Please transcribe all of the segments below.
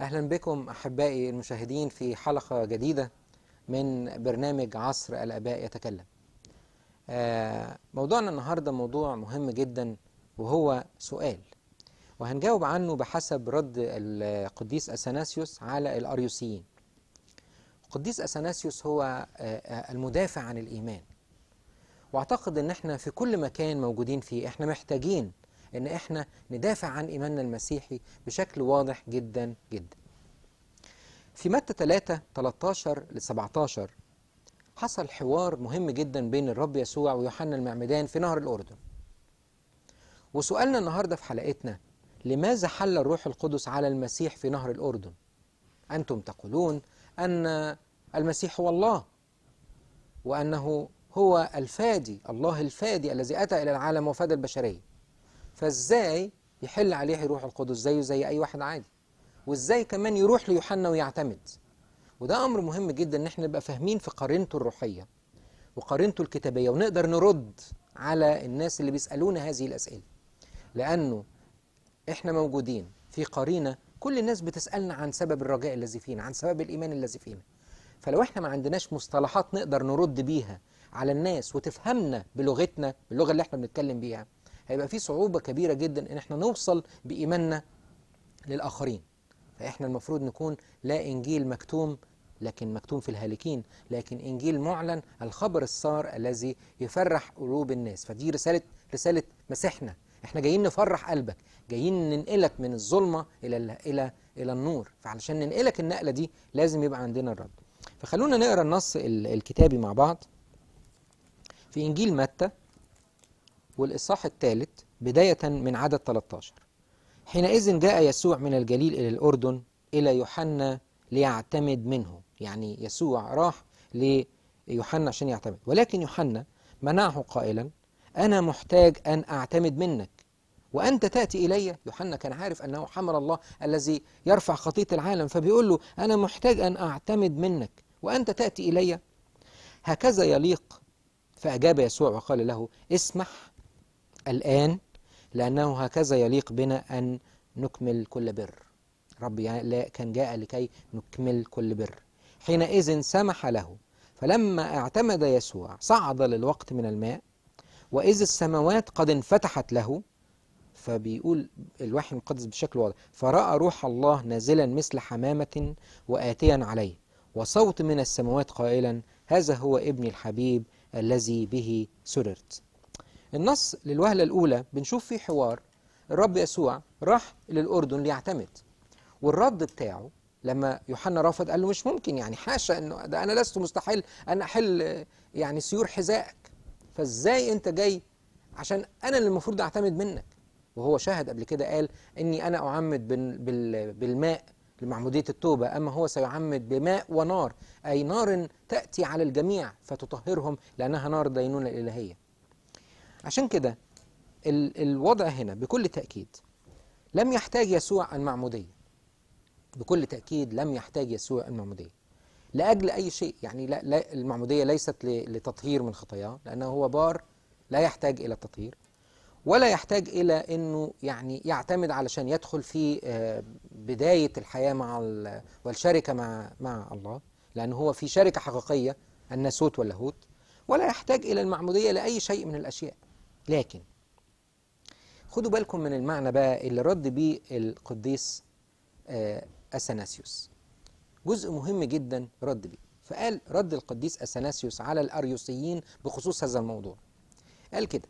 أهلا بكم أحبائي المشاهدين في حلقة جديدة من برنامج عصر الآباء يتكلم آه، موضوعنا النهاردة موضوع مهم جدا وهو سؤال وهنجاوب عنه بحسب رد القديس أثناسيوس على الأريوسيين القديس أثناسيوس هو آه، آه، المدافع عن الإيمان واعتقد ان احنا في كل مكان موجودين فيه احنا محتاجين ان احنا ندافع عن ايماننا المسيحي بشكل واضح جدا جدا في متى 3 13 ل 17 حصل حوار مهم جدا بين الرب يسوع ويوحنا المعمدان في نهر الأردن وسؤالنا النهاردة في حلقتنا لماذا حل الروح القدس على المسيح في نهر الأردن أنتم تقولون أن المسيح هو الله وأنه هو الفادي الله الفادي الذي أتى إلى العالم وفاد البشرية فازاي يحل عليه روح القدس زيه زي اي واحد عادي وازاي كمان يروح ليوحنا ويعتمد وده امر مهم جدا ان احنا نبقى فاهمين في قرينته الروحيه وقرينته الكتابيه ونقدر نرد على الناس اللي بيسالونا هذه الاسئله لانه احنا موجودين في قرينه كل الناس بتسالنا عن سبب الرجاء الذي فينا عن سبب الايمان الذي فينا فلو احنا ما عندناش مصطلحات نقدر نرد بيها على الناس وتفهمنا بلغتنا باللغه اللي احنا بنتكلم بيها هيبقى في صعوبة كبيرة جدا ان احنا نوصل بإيماننا للآخرين فإحنا المفروض نكون لا إنجيل مكتوم لكن مكتوم في الهالكين لكن إنجيل معلن الخبر السار الذي يفرح قلوب الناس فدي رسالة رسالة مسيحنا احنا جايين نفرح قلبك جايين ننقلك من الظلمة إلى إلى إلى النور فعلشان ننقلك النقلة دي لازم يبقى عندنا الرد فخلونا نقرا النص الكتابي مع بعض في إنجيل متى والإصحاح الثالث بداية من عدد 13 حينئذ جاء يسوع من الجليل إلى الأردن إلى يوحنا ليعتمد منه يعني يسوع راح ليوحنا عشان يعتمد ولكن يوحنا منعه قائلا أنا محتاج أن أعتمد منك وأنت تأتي إلي يوحنا كان عارف أنه حمل الله الذي يرفع خطية العالم فبيقول له أنا محتاج أن أعتمد منك وأنت تأتي إلي هكذا يليق فأجاب يسوع وقال له اسمح الآن لأنه هكذا يليق بنا أن نكمل كل بر رب يعني كان جاء لكي نكمل كل بر حينئذ سمح له فلما اعتمد يسوع صعد للوقت من الماء وإذ السماوات قد انفتحت له فبيقول الوحي المقدس بشكل واضح فرأى روح الله نازلا مثل حمامة وآتيا عليه وصوت من السماوات قائلا هذا هو ابني الحبيب الذي به سررت النص للوهلة الأولى بنشوف فيه حوار الرب يسوع راح للأردن ليعتمد والرد بتاعه لما يوحنا رفض قال له مش ممكن يعني حاشا انه ده انا لست مستحيل ان احل يعني سيور حذائك فازاي انت جاي عشان انا اللي المفروض اعتمد منك وهو شاهد قبل كده قال اني انا اعمد بالماء لمعمودية التوبة أما هو سيعمد بماء ونار أي نار تأتي على الجميع فتطهرهم لأنها نار دينونة الإلهية عشان كده الوضع هنا بكل تأكيد لم يحتاج يسوع المعمودية بكل تأكيد لم يحتاج يسوع المعمودية لأجل أي شيء يعني لا, لا المعمودية ليست لتطهير من خطاياه لأنه هو بار لا يحتاج إلى التطهير ولا يحتاج إلى أنه يعني يعتمد علشان يدخل في آه، بداية الحياة مع والشركة مع, مع الله لأنه هو في شركة حقيقية الناسوت واللاهوت ولا يحتاج إلى المعمودية لأي شيء من الأشياء لكن خدوا بالكم من المعنى بقى اللي رد بيه القديس آه، أثناسيوس جزء مهم جدا رد بيه فقال رد القديس أثناسيوس على الأريوسيين بخصوص هذا الموضوع قال كده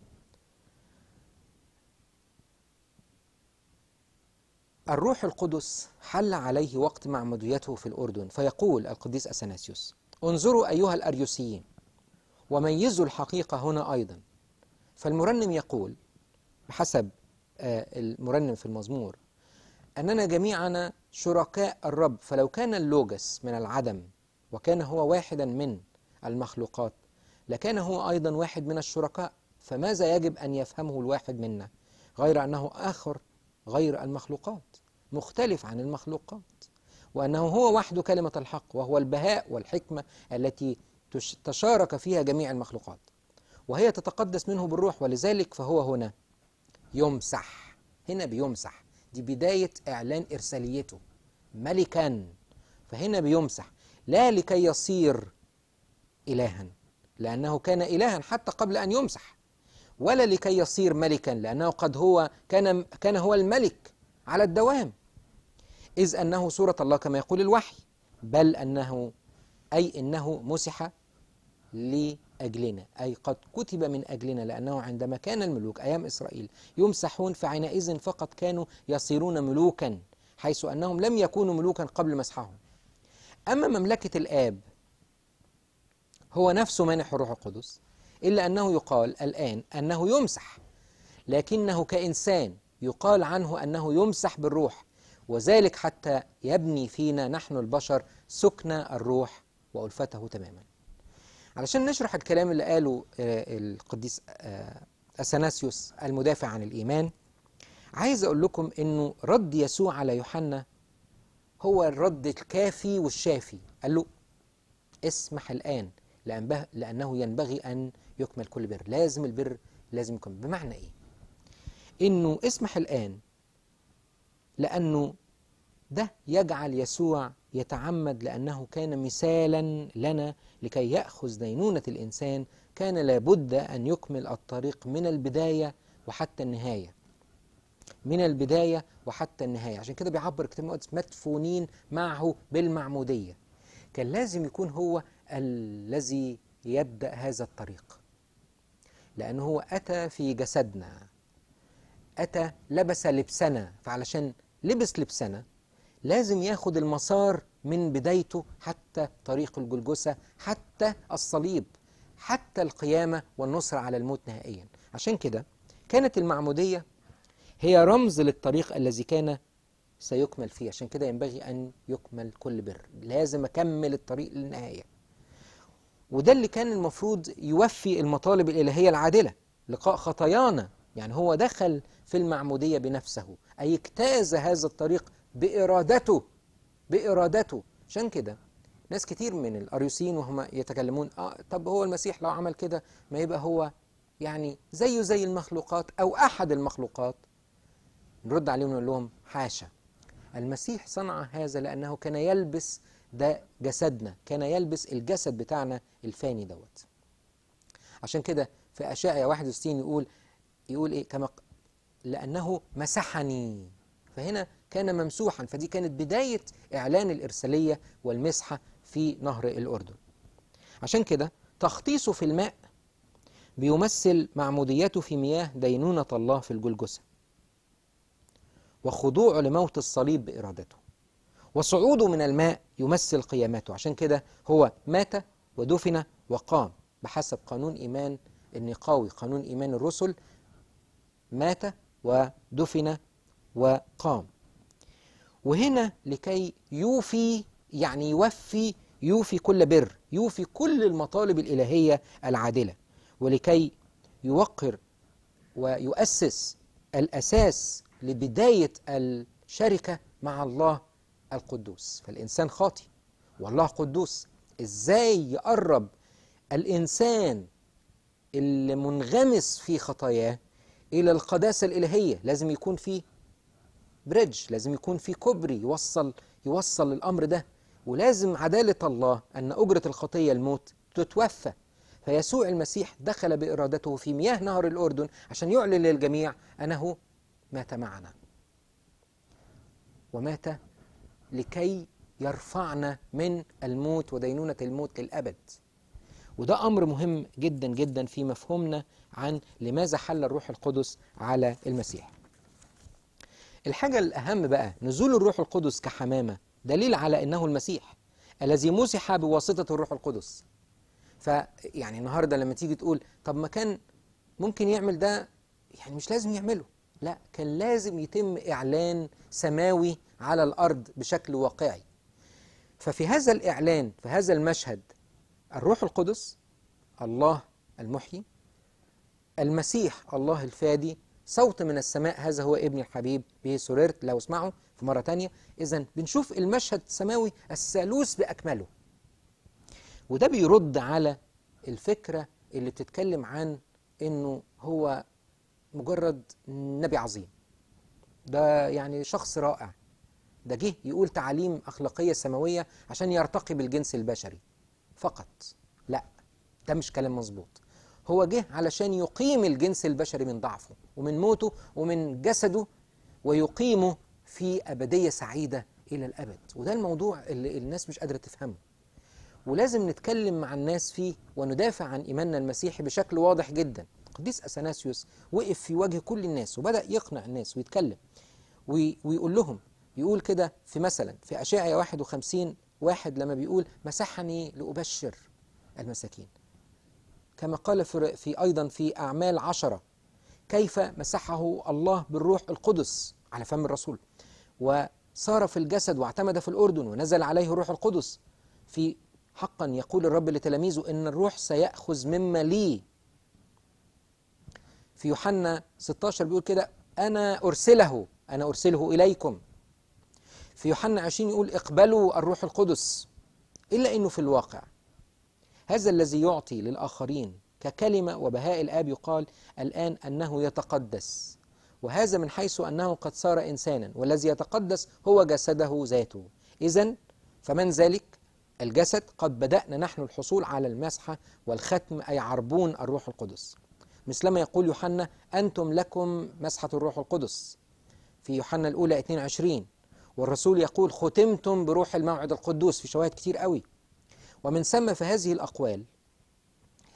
الروح القدس حل عليه وقت معموديته في الأردن فيقول القديس أثناسيوس انظروا أيها الأريوسيين وميزوا الحقيقة هنا أيضا فالمرنم يقول بحسب آه، المرنم في المزمور أننا جميعنا شركاء الرب فلو كان اللوجس من العدم وكان هو واحدا من المخلوقات لكان هو أيضا واحد من الشركاء فماذا يجب أن يفهمه الواحد منا غير أنه آخر غير المخلوقات مختلف عن المخلوقات وأنه هو وحده كلمة الحق وهو البهاء والحكمة التي تشارك فيها جميع المخلوقات وهي تتقدس منه بالروح ولذلك فهو هنا يمسح هنا بيمسح دي بداية إعلان إرساليته ملكا فهنا بيمسح لا لكي يصير إلها لأنه كان إلها حتى قبل أن يمسح ولا لكي يصير ملكا لأنه قد هو كان كان هو الملك على الدوام إذ أنه صورة الله كما يقول الوحي بل أنه أي أنه مسح لي أجلنا أي قد كتب من أجلنا لأنه عندما كان الملوك أيام إسرائيل يمسحون فعنائذ فقط كانوا يصيرون ملوكا حيث أنهم لم يكونوا ملوكا قبل مسحهم أما مملكة الآب هو نفسه مانح الروح القدس إلا أنه يقال الآن أنه يمسح لكنه كإنسان يقال عنه أنه يمسح بالروح وذلك حتى يبني فينا نحن البشر سكن الروح وألفته تماما علشان نشرح الكلام اللي قاله آه، القديس آه، أثناسيوس المدافع عن الإيمان عايز أقول لكم أنه رد يسوع على يوحنا هو الرد الكافي والشافي قال له اسمح الآن لأنه ينبغي أن يكمل كل بر لازم البر لازم يكمل بمعنى إيه؟ أنه اسمح الآن لأنه ده يجعل يسوع يتعمد لأنه كان مثالا لنا لكي يأخذ دينونة الإنسان كان لابد أن يكمل الطريق من البداية وحتى النهاية من البداية وحتى النهاية عشان كده بيعبر كتاب المقدس مدفونين معه بالمعمودية كان لازم يكون هو الذي يبدأ هذا الطريق لأنه هو أتى في جسدنا أتى لبس لبسنا فعلشان لبس لبسنا لازم ياخد المسار من بدايته حتى طريق الجلجسة حتى الصليب حتى القيامة والنصر على الموت نهائيا عشان كده كانت المعمودية هي رمز للطريق الذي كان سيكمل فيه عشان كده ينبغي أن يكمل كل بر لازم أكمل الطريق للنهاية وده اللي كان المفروض يوفي المطالب الإلهية العادلة لقاء خطايانا يعني هو دخل في المعمودية بنفسه أي اجتاز هذا الطريق بإرادته بإرادته عشان كده ناس كتير من الأريوسيين وهم يتكلمون آه طب هو المسيح لو عمل كده ما يبقى هو يعني زيه زي المخلوقات أو أحد المخلوقات نرد عليهم ونقول لهم حاشا المسيح صنع هذا لأنه كان يلبس ده جسدنا كان يلبس الجسد بتاعنا الفاني دوت عشان كده في أشعيا 61 يقول يقول إيه كما لأنه مسحني فهنا كان ممسوحا فدي كانت بداية إعلان الإرسالية والمسحة في نهر الأردن عشان كده تخطيصه في الماء بيمثل معموديته في مياه دينونة الله في الجلجسة وخضوعه لموت الصليب بإرادته وصعوده من الماء يمثل قيامته عشان كده هو مات ودفن وقام بحسب قانون إيمان النقاوي قانون إيمان الرسل مات ودفن وقام وهنا لكي يوفي يعني يوفي يوفي كل بر يوفي كل المطالب الإلهية العادلة ولكي يوقر ويؤسس الأساس لبداية الشركة مع الله القدوس فالإنسان خاطي والله قدوس إزاي يقرب الإنسان اللي منغمس في خطاياه إلى القداسة الإلهية لازم يكون فيه بريدج لازم يكون في كوبري يوصل يوصل الأمر ده ولازم عدالة الله أن أجرة الخطية الموت تتوفى فيسوع المسيح دخل بإرادته في مياه نهر الأردن عشان يعلن للجميع أنه مات معنا ومات لكي يرفعنا من الموت ودينونة الموت للأبد وده أمر مهم جدا جدا في مفهومنا عن لماذا حل الروح القدس على المسيح الحاجة الأهم بقى نزول الروح القدس كحمامة دليل على أنه المسيح الذي مسح بواسطة الروح القدس فيعني النهاردة لما تيجي تقول طب ما كان ممكن يعمل ده يعني مش لازم يعمله لا كان لازم يتم إعلان سماوي على الأرض بشكل واقعي ففي هذا الإعلان في هذا المشهد الروح القدس الله المحيي المسيح الله الفادي صوت من السماء هذا هو ابني الحبيب به سررت لو اسمعه في مرة تانية إذا بنشوف المشهد السماوي الثالوث بأكمله وده بيرد على الفكرة اللي بتتكلم عن إنه هو مجرد نبي عظيم ده يعني شخص رائع ده جه يقول تعاليم أخلاقية سماوية عشان يرتقي بالجنس البشري فقط لا ده مش كلام مظبوط هو جه علشان يقيم الجنس البشري من ضعفه ومن موته ومن جسده ويقيمه في أبدية سعيدة إلى الأبد وده الموضوع اللي الناس مش قادرة تفهمه ولازم نتكلم مع الناس فيه وندافع عن إيماننا المسيحي بشكل واضح جدا القديس أثناسيوس وقف في وجه كل الناس وبدأ يقنع الناس ويتكلم ويقول لهم يقول كده في مثلا في أشاعية 51 واحد لما بيقول مسحني لأبشر المساكين كما قال في, في أيضا في أعمال عشرة كيف مسحه الله بالروح القدس على فم الرسول وصار في الجسد واعتمد في الأردن ونزل عليه الروح القدس في حقا يقول الرب لتلاميذه إن الروح سيأخذ مما لي في يوحنا 16 بيقول كده أنا أرسله أنا أرسله إليكم في يوحنا 20 يقول اقبلوا الروح القدس إلا أنه في الواقع هذا الذي يعطي للآخرين ككلمة وبهاء الآب يقال الآن أنه يتقدس وهذا من حيث أنه قد صار إنسانا والذي يتقدس هو جسده ذاته إذا فمن ذلك الجسد قد بدأنا نحن الحصول على المسحة والختم أي عربون الروح القدس مثلما يقول يوحنا أنتم لكم مسحة الروح القدس في يوحنا الأولى 22 والرسول يقول ختمتم بروح الموعد القدوس في شواهد كتير قوي ومن ثم فهذه الأقوال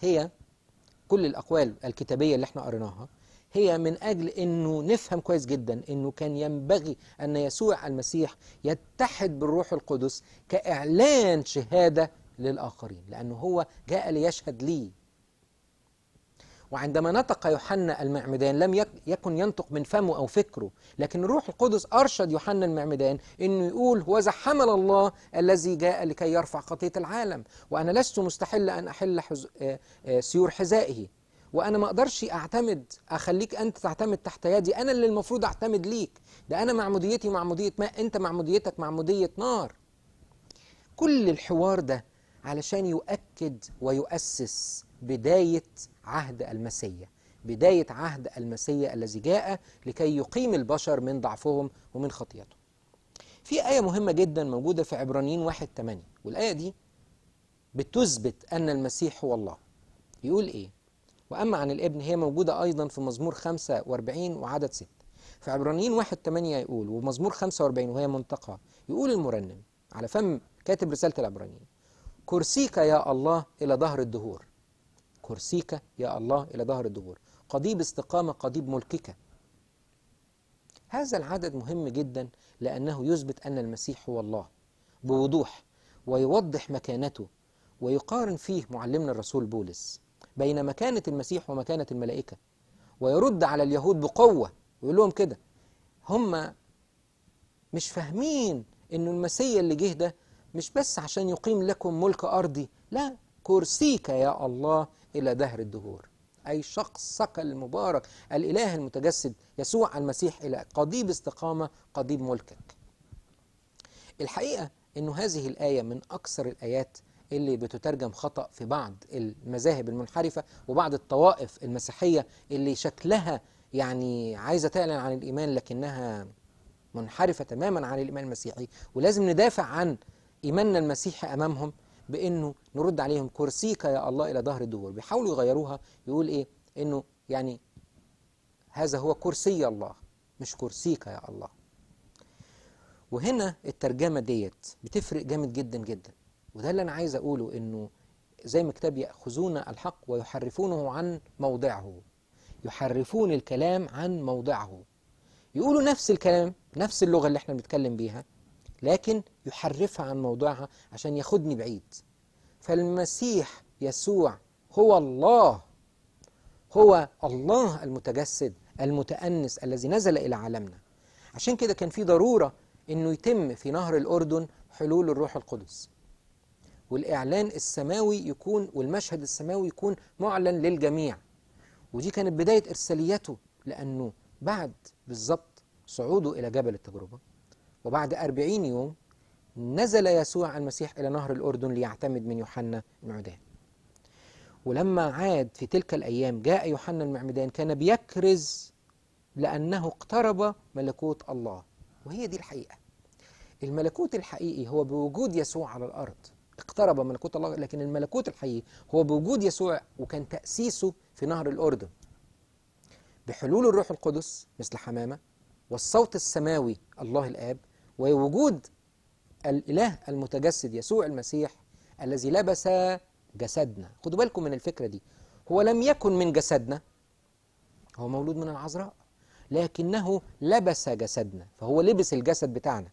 هي كل الأقوال الكتابية اللي احنا قريناها هي من أجل أنه نفهم كويس جدا أنه كان ينبغي أن يسوع المسيح يتحد بالروح القدس كإعلان شهادة للآخرين لأنه هو جاء ليشهد لي وعندما نطق يوحنا المعمدان لم يكن ينطق من فمه أو فكره لكن الروح القدس أرشد يوحنا المعمدان أنه يقول وذا حمل الله الذي جاء لكي يرفع خطية العالم وأنا لست مستحل أن أحل حز... آه، آه، سيور حذائه وانا ما اقدرش اعتمد اخليك انت تعتمد تحت يدي انا اللي المفروض اعتمد ليك ده انا معموديتي معموديه ماء انت معموديتك معموديه نار كل الحوار ده علشان يؤكد ويؤسس بداية عهد المسيح بداية عهد المسيح الذي جاء لكي يقيم البشر من ضعفهم ومن خطيتهم في آية مهمة جدا موجودة في عبرانيين واحد 8 والآية دي بتثبت أن المسيح هو الله يقول إيه؟ وأما عن الابن هي موجودة أيضا في مزمور 45 وعدد 6 في عبرانيين واحد 8 يقول ومزمور 45 وهي منطقة يقول المرنم على فم كاتب رسالة العبرانيين كرسيك يا الله إلى ظهر الدهور كرسيك يا الله إلى ظهر الدهور قضيب استقامة قضيب ملكك هذا العدد مهم جدا لأنه يثبت أن المسيح هو الله بوضوح ويوضح مكانته ويقارن فيه معلمنا الرسول بولس بين مكانة المسيح ومكانة الملائكة ويرد على اليهود بقوة ويقول لهم كده هم مش فاهمين أن المسيح اللي جه ده مش بس عشان يقيم لكم ملك أرضي لا كرسيك يا الله إلى دهر الدهور أي شخصك المبارك الإله المتجسد يسوع المسيح إلى قضيب استقامة قضيب ملكك الحقيقة أنه هذه الآية من أكثر الآيات اللي بتترجم خطأ في بعض المذاهب المنحرفة وبعض الطوائف المسيحية اللي شكلها يعني عايزة تعلن عن الإيمان لكنها منحرفة تماما عن الإيمان المسيحي ولازم ندافع عن إيماننا المسيحي أمامهم بأنه نرد عليهم كرسيك يا الله إلى ظهر الدور بيحاولوا يغيروها يقول إيه أنه يعني هذا هو كرسي الله مش كرسيك يا الله وهنا الترجمة ديت بتفرق جامد جدا جدا وده اللي أنا عايز أقوله أنه زي ما كتاب يأخذون الحق ويحرفونه عن موضعه يحرفون الكلام عن موضعه يقولوا نفس الكلام نفس اللغة اللي احنا بنتكلم بيها لكن يحرفها عن موضوعها عشان ياخدني بعيد فالمسيح يسوع هو الله هو الله المتجسد المتأنس الذي نزل إلى عالمنا عشان كده كان في ضرورة أنه يتم في نهر الأردن حلول الروح القدس والإعلان السماوي يكون والمشهد السماوي يكون معلن للجميع ودي كانت بداية إرساليته لأنه بعد بالظبط صعوده إلى جبل التجربة وبعد أربعين يوم نزل يسوع المسيح إلى نهر الأردن ليعتمد من يوحنا المعمدان ولما عاد في تلك الأيام جاء يوحنا المعمدان كان بيكرز لأنه اقترب ملكوت الله وهي دي الحقيقة الملكوت الحقيقي هو بوجود يسوع على الأرض اقترب ملكوت الله لكن الملكوت الحقيقي هو بوجود يسوع وكان تأسيسه في نهر الأردن بحلول الروح القدس مثل حمامة والصوت السماوي الله الآب ووجود الإله المتجسد يسوع المسيح الذي لبس جسدنا خدوا بالكم من الفكرة دي هو لم يكن من جسدنا هو مولود من العذراء لكنه لبس جسدنا فهو لبس الجسد بتاعنا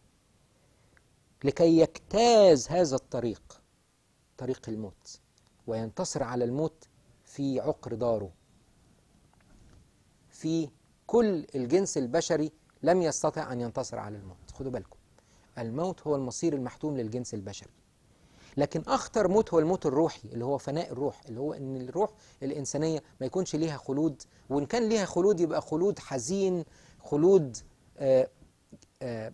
لكي يجتاز هذا الطريق طريق الموت وينتصر على الموت في عقر داره في كل الجنس البشري لم يستطع أن ينتصر على الموت خدوا بالكم الموت هو المصير المحتوم للجنس البشري لكن أخطر موت هو الموت الروحي اللي هو فناء الروح اللي هو أن الروح الإنسانية ما يكونش ليها خلود وإن كان ليها خلود يبقى خلود حزين خلود آآ آه، آآ آه،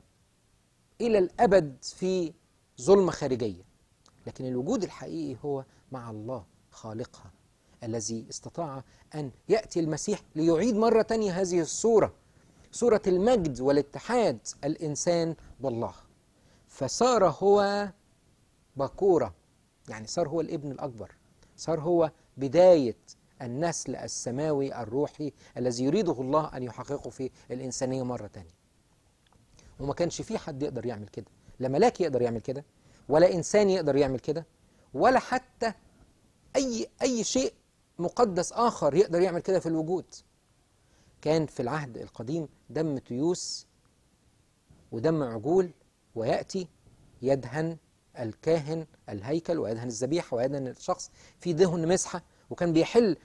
إلى الأبد في ظلمة خارجية لكن الوجود الحقيقي هو مع الله خالقها الذي استطاع أن يأتي المسيح ليعيد مرة تانية هذه الصورة صورة المجد والاتحاد الإنسان بالله فصار هو بكورة يعني صار هو الابن الأكبر صار هو بداية النسل السماوي الروحي الذي يريده الله أن يحققه في الإنسانية مرة تانية وما كانش في حد يقدر يعمل كده لا ملاك يقدر يعمل كده ولا إنسان يقدر يعمل كده ولا حتى أي, أي شيء مقدس آخر يقدر يعمل كده في الوجود كان في العهد القديم دم تيوس ودم عجول ويأتي يدهن الكاهن الهيكل ويدهن الذبيحة ويدهن الشخص في دهن مسحة وكان بيحل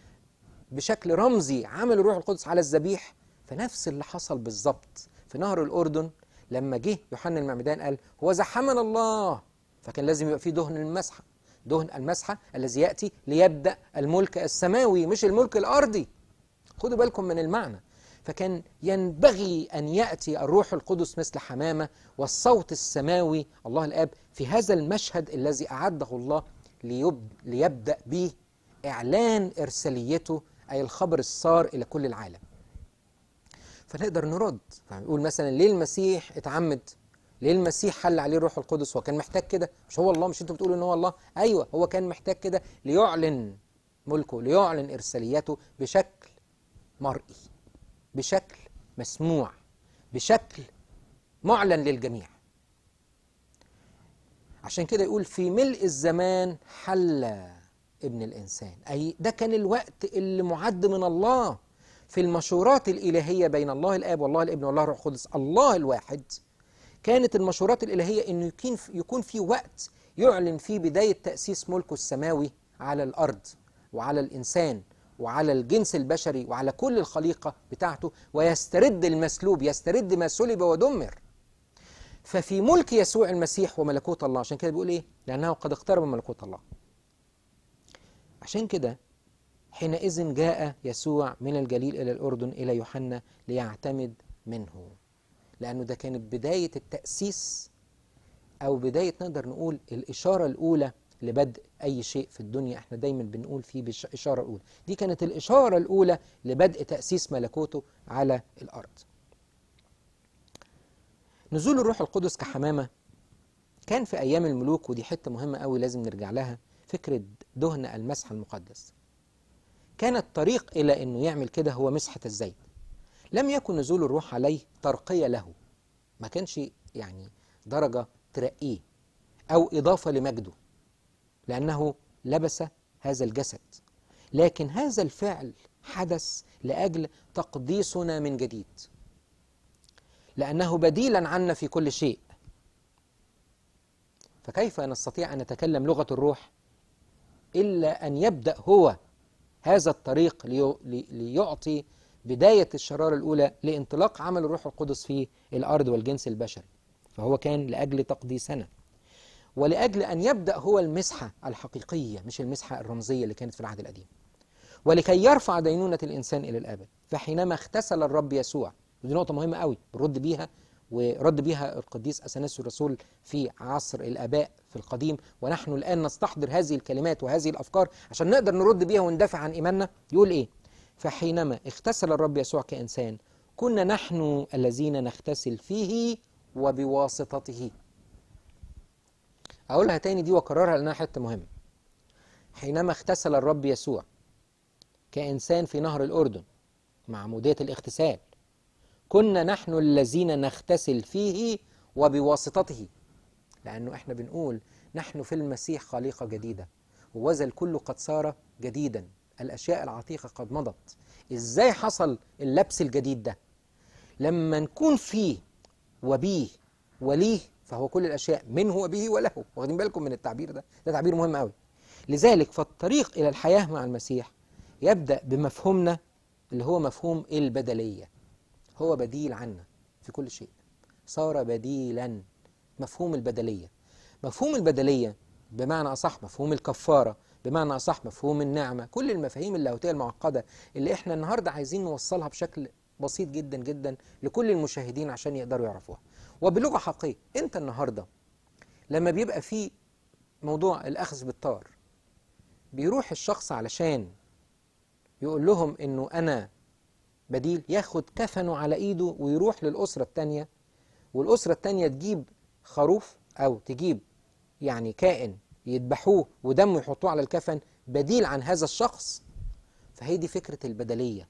بشكل رمزي عمل الروح القدس على الذبيح فنفس اللي حصل بالظبط في نهر الأردن لما جه يوحنا المعمدان قال هو زحمنا الله فكان لازم يبقى في دهن المسحة دهن المسحة الذي يأتي ليبدأ الملك السماوي مش الملك الأرضي خدوا بالكم من المعنى فكان ينبغي أن يأتي الروح القدس مثل حمامة والصوت السماوي الله الآب في هذا المشهد الذي أعده الله ليبدأ به إعلان إرساليته أي الخبر الصار إلى كل العالم فنقدر نرد فنقول يعني مثلا ليه المسيح اتعمد ليه المسيح حل عليه الروح القدس هو كان محتاج كده مش هو الله مش انتوا بتقولوا ان هو الله ايوه هو كان محتاج كده ليعلن ملكه ليعلن ارسالياته بشكل مرئي بشكل مسموع بشكل معلن للجميع عشان كده يقول في ملء الزمان حل ابن الإنسان أي ده كان الوقت اللي معد من الله في المشورات الإلهية بين الله الآب والله الابن والله الروح القدس الله الواحد كانت المشورات الإلهية أنه يكون في وقت يعلن فيه بداية تأسيس ملكه السماوي على الأرض وعلى الإنسان وعلى الجنس البشري وعلى كل الخليقة بتاعته ويسترد المسلوب يسترد ما سلب ودمر ففي ملك يسوع المسيح وملكوت الله عشان كده بيقول ايه لأنه قد اقترب من ملكوت الله عشان كده حينئذ جاء يسوع من الجليل إلى الأردن إلى يوحنا ليعتمد منه لأنه ده كانت بداية التأسيس أو بداية نقدر نقول الإشارة الأولى لبدء أي شيء في الدنيا احنا دايما بنقول فيه بإشارة أولى دي كانت الإشارة الأولى لبدء تأسيس ملكوته على الأرض نزول الروح القدس كحمامة كان في أيام الملوك ودي حتة مهمة قوي لازم نرجع لها فكرة دهن المسح المقدس كان الطريق إلى أنه يعمل كده هو مسحة الزيت لم يكن نزول الروح عليه ترقية له ما كانش يعني درجة ترقيه أو إضافة لمجده لأنه لبس هذا الجسد لكن هذا الفعل حدث لأجل تقديسنا من جديد لأنه بديلا عنا في كل شيء فكيف نستطيع أن نتكلم لغة الروح إلا أن يبدأ هو هذا الطريق ليعطي بداية الشرارة الأولى لانطلاق عمل الروح القدس في الأرض والجنس البشري فهو كان لأجل تقديسنا ولأجل أن يبدأ هو المسحة الحقيقية مش المسحة الرمزية اللي كانت في العهد القديم ولكي يرفع دينونة الإنسان إلى الأبد فحينما اختسل الرب يسوع ودي نقطة مهمة قوي برد بيها ورد بيها القديس أثناسيوس الرسول في عصر الآباء في القديم ونحن الآن نستحضر هذه الكلمات وهذه الأفكار عشان نقدر نرد بيها وندافع عن إيماننا يقول إيه فحينما اغتسل الرب يسوع كإنسان كنا نحن الذين نغتسل فيه وبواسطته هقولها تاني دي واكررها لانها حته مهمه حينما اغتسل الرب يسوع كانسان في نهر الاردن مع موديه الاغتسال كنا نحن الذين نغتسل فيه وبواسطته لانه احنا بنقول نحن في المسيح خليقه جديده وذا الكل قد صار جديدا الاشياء العتيقه قد مضت ازاي حصل اللبس الجديد ده لما نكون فيه وبيه وليه فهو كل الأشياء منه وبه وله واخدين بالكم من التعبير ده ده تعبير مهم قوي لذلك فالطريق إلى الحياة مع المسيح يبدأ بمفهومنا اللي هو مفهوم البدلية هو بديل عنا في كل شيء صار بديلا مفهوم البدلية مفهوم البدلية بمعنى أصح مفهوم الكفارة بمعنى أصح مفهوم النعمة كل المفاهيم اللاهوتية المعقدة اللي احنا النهاردة عايزين نوصلها بشكل بسيط جدا جدا لكل المشاهدين عشان يقدروا يعرفوها وبلغة حقيقية أنت النهاردة لما بيبقى في موضوع الأخذ بالطار بيروح الشخص علشان يقول لهم أنه أنا بديل ياخد كفنه على إيده ويروح للأسرة التانية والأسرة التانية تجيب خروف أو تجيب يعني كائن يذبحوه ودمه يحطوه على الكفن بديل عن هذا الشخص فهي دي فكرة البدلية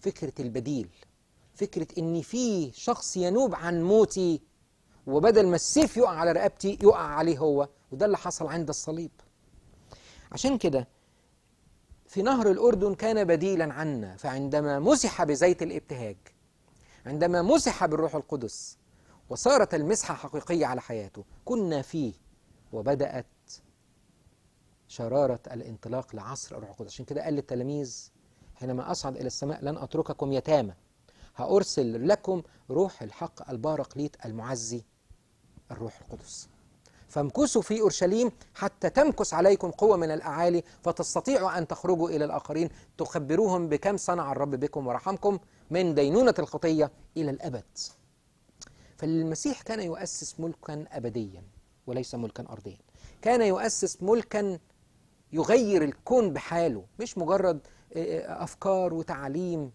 فكرة البديل فكرة إن في شخص ينوب عن موتي وبدل ما السيف يقع على رقبتي يقع عليه هو وده اللي حصل عند الصليب عشان كده في نهر الأردن كان بديلا عنا فعندما مسح بزيت الابتهاج عندما مسح بالروح القدس وصارت المسحة حقيقية على حياته كنا فيه وبدأت شرارة الانطلاق لعصر الروح القدس عشان كده قال للتلاميذ حينما أصعد إلى السماء لن أترككم يتامى هأرسل لكم روح الحق البارقليط المعزي الروح القدس فامكثوا في أورشليم حتى تمكث عليكم قوة من الأعالي فتستطيعوا أن تخرجوا إلى الآخرين تخبروهم بكم صنع الرب بكم ورحمكم من دينونة الخطية إلى الأبد فالمسيح كان يؤسس ملكا أبديا وليس ملكا أرضيا كان يؤسس ملكا يغير الكون بحاله مش مجرد آه، آه، أفكار وتعاليم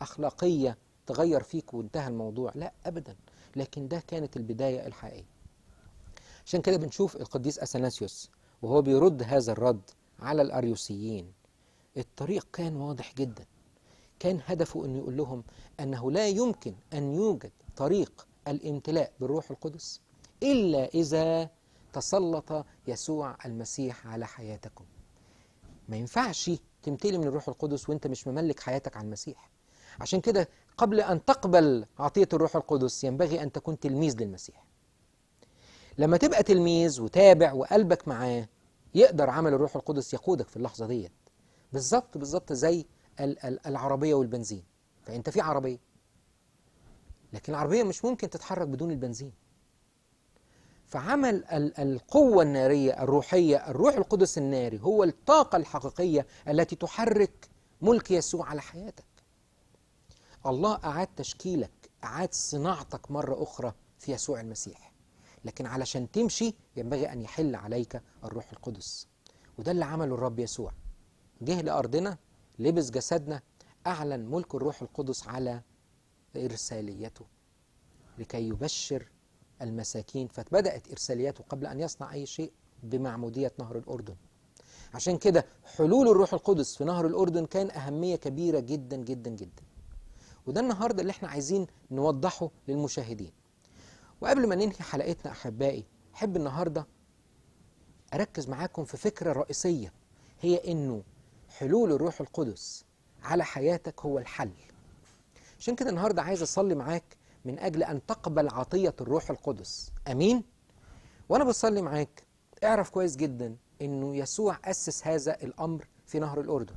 أخلاقية تغير فيك وانتهى الموضوع لا أبدا لكن ده كانت البداية الحقيقية عشان كده بنشوف القديس أثناسيوس وهو بيرد هذا الرد على الأريوسيين الطريق كان واضح جدا كان هدفه أنه يقول لهم أنه لا يمكن أن يوجد طريق الامتلاء بالروح القدس إلا إذا تسلط يسوع المسيح على حياتكم ما ينفعش تمتلي من الروح القدس وانت مش مملك حياتك على المسيح عشان كده قبل أن تقبل عطية الروح القدس ينبغي أن تكون تلميذ للمسيح لما تبقى تلميذ وتابع وقلبك معاه يقدر عمل الروح القدس يقودك في اللحظة ديت بالظبط بالظبط زي العربية والبنزين فأنت في عربية لكن العربية مش ممكن تتحرك بدون البنزين فعمل القوة النارية الروحية الروح القدس الناري هو الطاقة الحقيقية التي تحرك ملك يسوع على حياتك الله أعاد تشكيلك أعاد صناعتك مرة أخرى في يسوع المسيح لكن علشان تمشي ينبغي أن يحل عليك الروح القدس وده اللي عمله الرب يسوع جه لأرضنا لبس جسدنا أعلن ملك الروح القدس على إرساليته لكي يبشر المساكين فبدأت إرسالياته قبل أن يصنع أي شيء بمعمودية نهر الأردن عشان كده حلول الروح القدس في نهر الأردن كان أهمية كبيرة جدا جدا جدا وده النهارده اللي احنا عايزين نوضحه للمشاهدين وقبل ما ننهي حلقتنا احبائي احب النهارده اركز معاكم في فكره رئيسيه هي انه حلول الروح القدس على حياتك هو الحل عشان كده النهارده عايز اصلي معاك من اجل ان تقبل عطيه الروح القدس امين وانا بصلي معاك اعرف كويس جدا انه يسوع اسس هذا الامر في نهر الاردن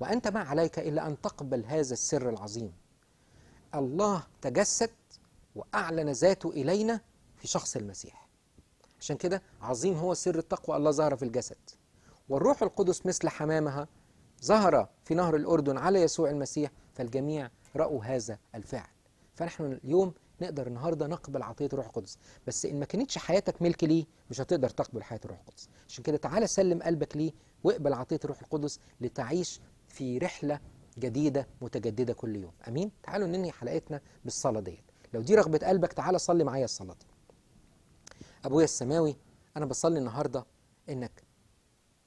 وانت ما عليك الا ان تقبل هذا السر العظيم الله تجسد وأعلن ذاته إلينا في شخص المسيح عشان كده عظيم هو سر التقوى الله ظهر في الجسد والروح القدس مثل حمامها ظهر في نهر الأردن على يسوع المسيح فالجميع رأوا هذا الفعل فنحن اليوم نقدر النهاردة نقبل عطية الروح القدس بس إن ما كانتش حياتك ملك ليه مش هتقدر تقبل حياة الروح القدس عشان كده تعالى سلم قلبك ليه واقبل عطية الروح القدس لتعيش في رحلة جديدة متجددة كل يوم أمين تعالوا ننهي حلقتنا بالصلاة ديت لو دي رغبة قلبك تعالى صلي معايا الصلاة دي أبويا السماوي أنا بصلي النهاردة إنك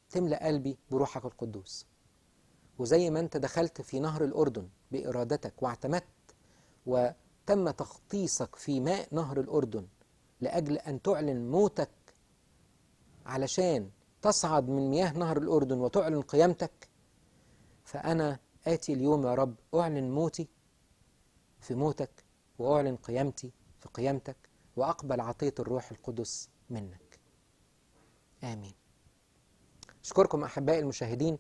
تملأ قلبي بروحك القدوس وزي ما أنت دخلت في نهر الأردن بإرادتك واعتمدت وتم تخطيصك في ماء نهر الأردن لأجل أن تعلن موتك علشان تصعد من مياه نهر الأردن وتعلن قيامتك فأنا آتي اليوم يا رب أعلن موتي في موتك وأعلن قيامتي في قيامتك وأقبل عطية الروح القدس منك آمين أشكركم أحبائي المشاهدين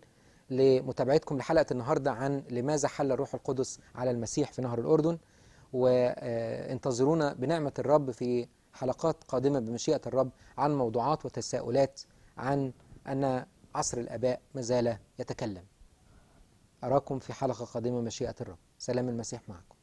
لمتابعتكم لحلقة النهاردة عن لماذا حل الروح القدس على المسيح في نهر الأردن وانتظرونا بنعمة الرب في حلقات قادمة بمشيئة الرب عن موضوعات وتساؤلات عن أن عصر الآباء مازال يتكلم أراكم في حلقة قادمة مشيئة الرب سلام المسيح معكم